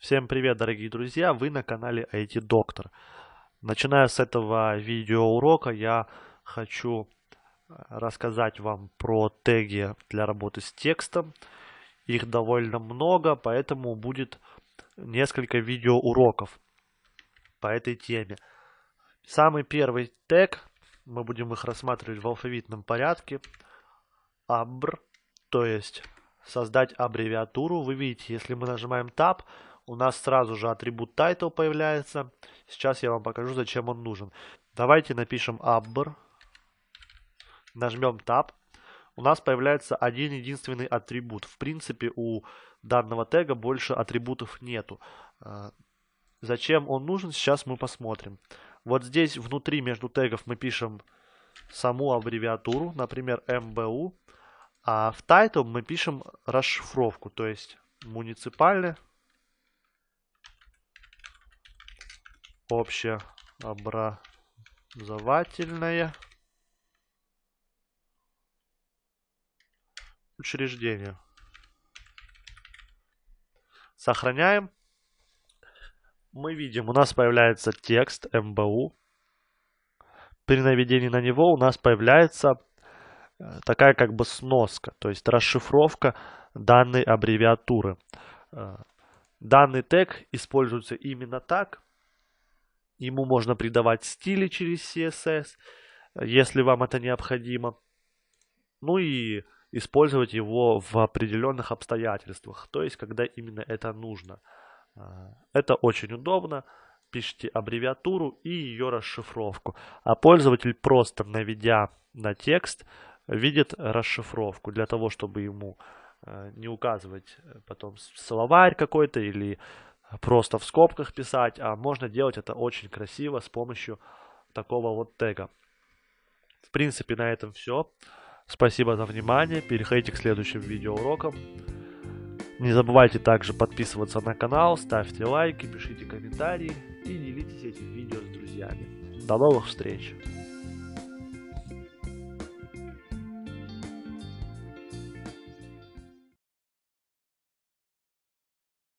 Всем привет, дорогие друзья! Вы на канале IT-доктор. Начиная с этого видеоурока, я хочу э, рассказать вам про теги для работы с текстом. Их довольно много, поэтому будет несколько видеоуроков по этой теме. Самый первый тег, мы будем их рассматривать в алфавитном порядке, абр, то есть создать аббревиатуру. Вы видите, если мы нажимаем Tab, у нас сразу же атрибут title появляется. Сейчас я вам покажу, зачем он нужен. Давайте напишем abber. Нажмем tab. У нас появляется один единственный атрибут. В принципе, у данного тега больше атрибутов нету. Э, зачем он нужен, сейчас мы посмотрим. Вот здесь внутри между тегов мы пишем саму аббревиатуру, например, mbu, А в title мы пишем расшифровку, то есть муниципальный общеобразовательное учреждение. Сохраняем. Мы видим, у нас появляется текст МБУ. При наведении на него у нас появляется э, такая как бы сноска, то есть расшифровка данной аббревиатуры. Э, данный тег используется именно так, Ему можно придавать стили через CSS, если вам это необходимо. Ну и использовать его в определенных обстоятельствах, то есть когда именно это нужно. А, это очень удобно. Пишите аббревиатуру и ее расшифровку. А пользователь просто наведя на текст, видит расшифровку для того, чтобы ему э, не указывать э, потом словарь какой-то или просто в скобках писать, а можно делать это очень красиво с помощью такого вот тега. В принципе, на этом все. Спасибо за внимание. Переходите к следующим видеоурокам. Не забывайте также подписываться на канал, ставьте лайки, пишите комментарии и делитесь этим видео с друзьями. До новых встреч!